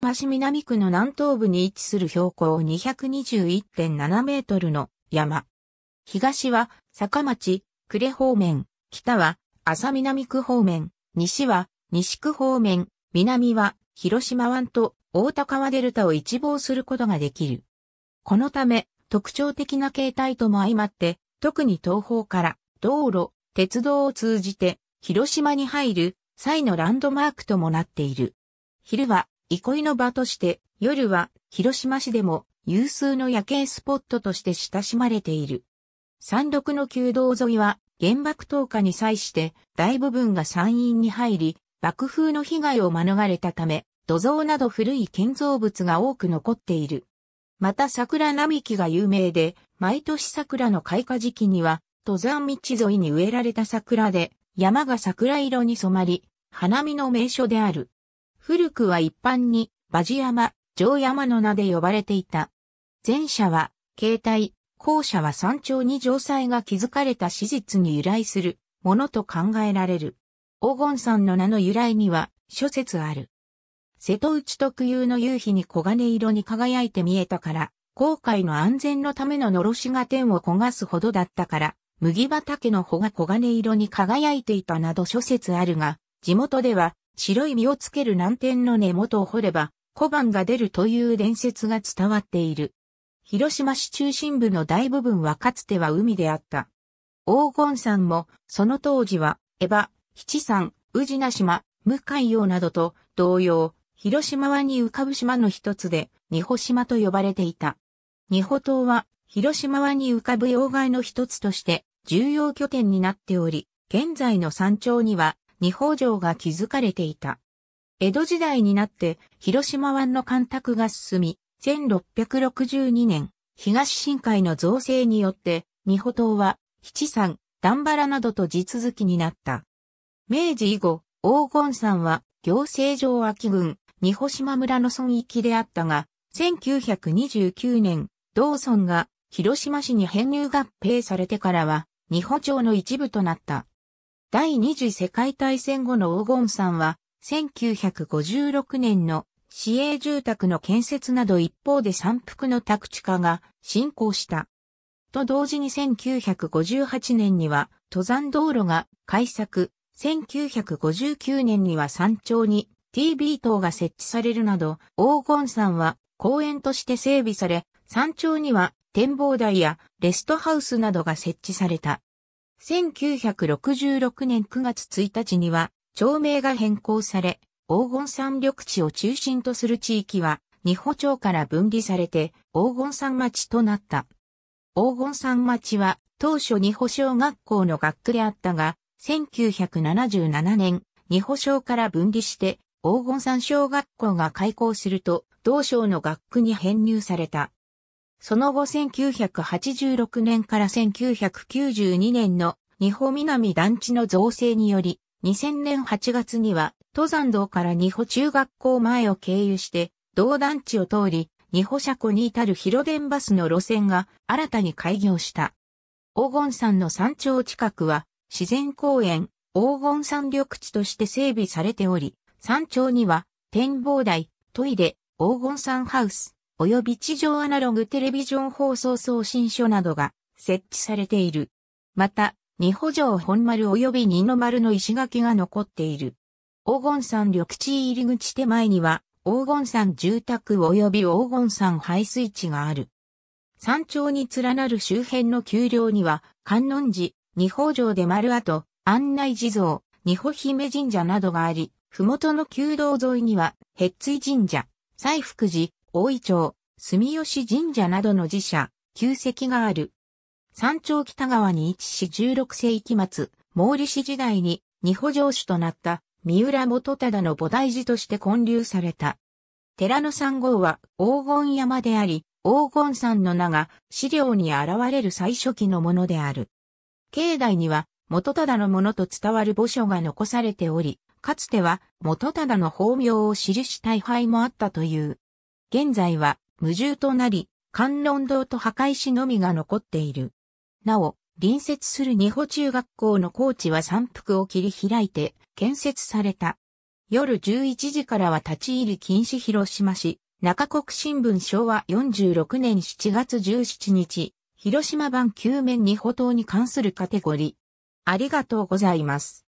市南区の南東部に位置する標高221.7メートルの山。東は坂町、呉方面、北は朝南区方面、西は西区方面、南は広島湾と大高川デルタを一望することができる。このため特徴的な形態とも相まって、特に東方から道路、鉄道を通じて広島に入る際のランドマークともなっている。昼は憩いの場として、夜は広島市でも有数の夜景スポットとして親しまれている。山麓の旧道沿いは原爆投下に際して大部分が山陰に入り、爆風の被害を免れたため、土蔵など古い建造物が多く残っている。また桜並木が有名で、毎年桜の開花時期には、登山道沿いに植えられた桜で、山が桜色に染まり、花見の名所である。古くは一般に、馬ジ山、城山の名で呼ばれていた。前者は、形態、後者は山頂に城塞が築かれた史実に由来するものと考えられる。黄金山の名の由来には諸説ある。瀬戸内特有の夕日に黄金色に輝いて見えたから、航海の安全のための呪しが天を焦がすほどだったから、麦畑の穂が黄金色に輝いていたなど諸説あるが、地元では白い実をつける南天の根元を掘れば、小判が出るという伝説が伝わっている。広島市中心部の大部分はかつては海であった。黄金山も、その当時は、江場、七山、宇品島、向海洋などと同様、広島湾に浮かぶ島の一つで、二保島と呼ばれていた。二保島は、広島湾に浮かぶ要害の一つとして、重要拠点になっており、現在の山頂には、二宝城が築かれていた。江戸時代になって広島湾の干拓が進み、1662年、東深海の造成によって、二宝島は七山、段原などと地続きになった。明治以後、黄金山は行政上秋郡、二宝島村の村域であったが、1929年、同村が広島市に編入合併されてからは、二宝町の一部となった。第二次世界大戦後の黄金山は、1956年の市営住宅の建設など一方で山腹の宅地化が進行した。と同時に1958年には登山道路が開削、1959年には山頂に TB 塔が設置されるなど、黄金山は公園として整備され、山頂には展望台やレストハウスなどが設置された。1966年9月1日には、町名が変更され、黄金山緑地を中心とする地域は、二保町から分離されて、黄金山町となった。黄金山町は、当初二保小学校の学区であったが、1977年、二保小から分離して、黄金山小学校が開校すると、同省の学区に編入された。その後1986年から1992年の日保南団地の造成により、2000年8月には登山道から日保中学校前を経由して、同団地を通り、日保車庫に至る広電バスの路線が新たに開業した。黄金山の山頂近くは自然公園黄金山緑地として整備されており、山頂には展望台、トイレ、黄金山ハウス、及び地上アナログテレビジョン放送送信所などが設置されている。また、二保城本丸及び二の丸の石垣が残っている。黄金山緑地入り口手前には、黄金山住宅及び黄金山排水地がある。山頂に連なる周辺の丘陵には、観音寺、二宝城で丸跡、案内地蔵、二保姫神社などがあり、麓の旧道沿いには、ヘッツイ神社、西福寺、大井町、住吉神社などの寺社、旧跡がある。山頂北側に位置し16世紀末、毛利氏時代に、二保城主となった三浦元忠の菩提寺として建立された。寺の三号は黄金山であり、黄金山の名が資料に現れる最初期のものである。境内には元忠のものと伝わる墓所が残されており、かつては元忠の法名を記した位牌もあったという。現在は無重となり、観音堂と破壊市のみが残っている。なお、隣接する二保中学校の校地は三幅を切り開いて建設された。夜11時からは立ち入り禁止広島市、中国新聞昭和46年7月17日、広島版旧面二保島に関するカテゴリー。ありがとうございます。